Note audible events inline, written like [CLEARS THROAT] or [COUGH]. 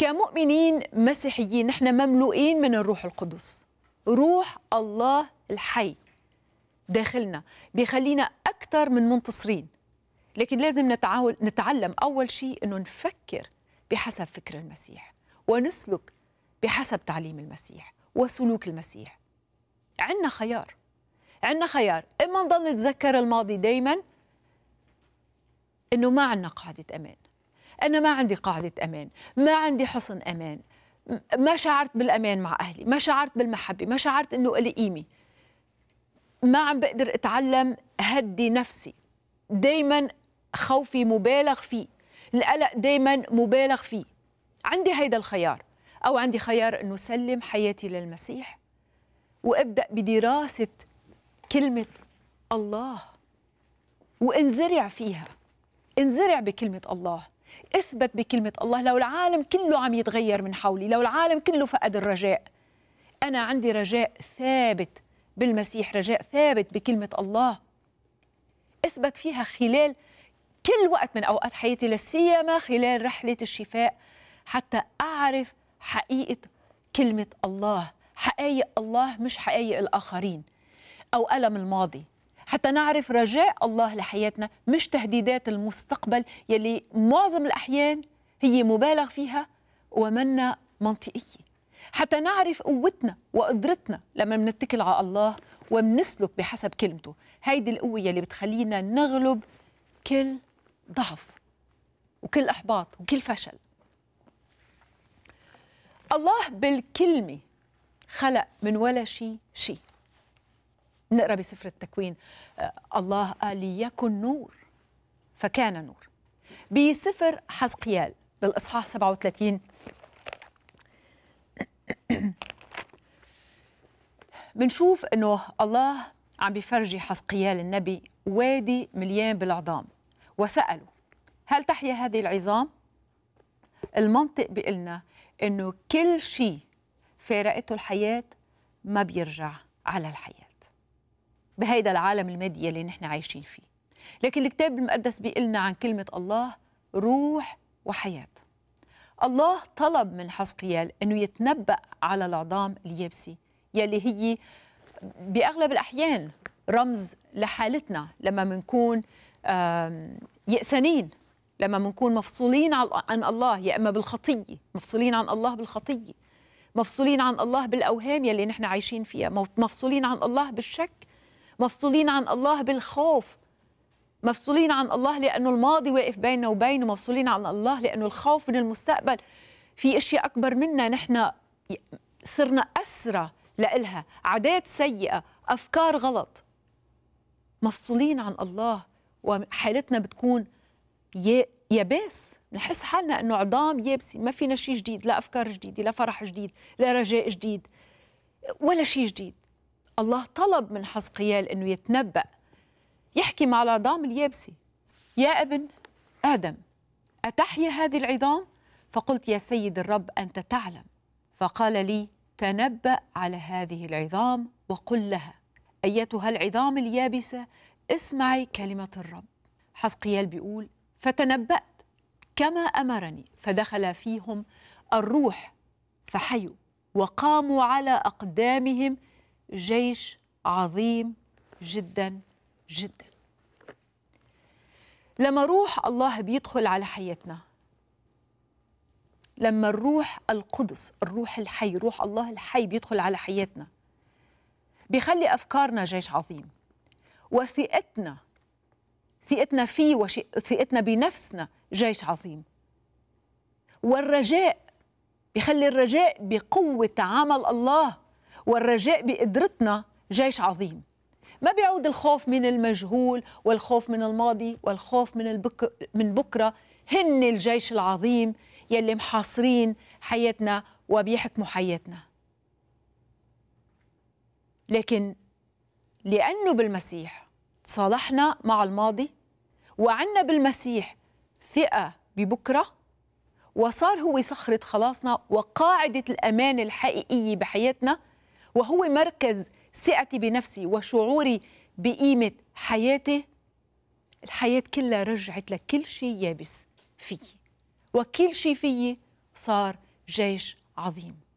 كمؤمنين مسيحيين نحن مملوئين من الروح القدس روح الله الحي داخلنا بيخلينا أكثر من منتصرين لكن لازم نتعاول نتعلم أول شيء أنه نفكر بحسب فكر المسيح ونسلك بحسب تعليم المسيح وسلوك المسيح عندنا خيار عندنا خيار إما نضل نتذكر الماضي دايما أنه ما عندنا قاعدة أمان أنا ما عندي قاعدة أمان ما عندي حصن أمان ما شعرت بالأمان مع أهلي ما شعرت بالمحبة ما شعرت أنه لي قيمة ما عم بقدر أتعلم هدي نفسي دايما خوفي مبالغ فيه القلق دايما مبالغ فيه عندي هيدا الخيار أو عندي خيار أنه سلم حياتي للمسيح وابدأ بدراسة كلمة الله وانزرع فيها انزرع بكلمة الله اثبت بكلمة الله لو العالم كله عم يتغير من حولي لو العالم كله فقد الرجاء أنا عندي رجاء ثابت بالمسيح رجاء ثابت بكلمة الله اثبت فيها خلال كل وقت من أوقات حياتي لسيما خلال رحلة الشفاء حتى أعرف حقيقة كلمة الله حقايق الله مش حقايق الآخرين أو ألم الماضي حتى نعرف رجاء الله لحياتنا مش تهديدات المستقبل يلي معظم الأحيان هي مبالغ فيها ومنا منطقية حتى نعرف قوتنا وقدرتنا لما منتكل على الله وبنسلك بحسب كلمته هيدي القوة يلي بتخلينا نغلب كل ضعف وكل إحباط وكل فشل الله بالكلمة خلق من ولا شيء شيء نقرا بسفر التكوين آه، الله قال ليكن نور فكان نور بسفر حزقيال للاصحاح 37 [CLEARS THROAT] بنشوف انه الله عم بيفرجي حزقيال النبي وادي مليان بالعظام وسالوا هل تحيا هذه العظام المنطق بيقلنا انه كل شيء فارقته الحياه ما بيرجع على الحياه بهيدا العالم المادي اللي نحن عايشين فيه لكن الكتاب المقدس بيقلنا عن كلمة الله روح وحياة الله طلب من حسقيال أنه يتنبأ على العظام اليابسة يلي هي بأغلب الأحيان رمز لحالتنا لما منكون يأسانين لما منكون مفصولين عن الله يا إما بالخطية مفصولين عن الله بالخطية مفصولين عن الله بالأوهام يلي نحن عايشين فيها مفصولين عن الله بالشك مفصولين عن الله بالخوف مفصولين عن الله لأنه الماضي واقف بيننا وبينه مفصولين عن الله لأنه الخوف من المستقبل في أشياء أكبر منا نحن صرنا أسرى لإلها عادات سيئة أفكار غلط مفصولين عن الله وحالتنا بتكون يابس نحس حالنا انه عظام يابسين ما فينا شيء جديد لا افكار جديده لا فرح جديد لا رجاء جديد ولا شيء جديد الله طلب من حزقيال أنه يتنبأ يحكي مع العظام اليابسة يا ابن آدم أتحيا هذه العظام؟ فقلت يا سيد الرب أنت تعلم فقال لي تنبأ على هذه العظام وقل لها أيتها العظام اليابسة اسمعي كلمة الرب حزقيال بيقول فتنبأت كما أمرني فدخل فيهم الروح فحيوا وقاموا على أقدامهم جيش عظيم جدا جدا لما روح الله بيدخل على حياتنا لما الروح القدس الروح الحي روح الله الحي بيدخل على حياتنا بيخلي أفكارنا جيش عظيم وثقتنا ثقتنا فيه وثقتنا بنفسنا جيش عظيم والرجاء بيخلي الرجاء بقوة عمل الله والرجاء بقدرتنا جيش عظيم ما بيعود الخوف من المجهول والخوف من الماضي والخوف من البك... من بكره هن الجيش العظيم يلي محاصرين حياتنا وبيحكموا حياتنا لكن لانه بالمسيح تصالحنا مع الماضي وعنا بالمسيح ثقه ببكره وصار هو صخره خلاصنا وقاعده الامان الحقيقيه بحياتنا وهو مركز ثقتي بنفسي وشعوري بقيمة حياتي الحياة كلها رجعت لكل شيء يابس فيي وكل شيء فيي صار جيش عظيم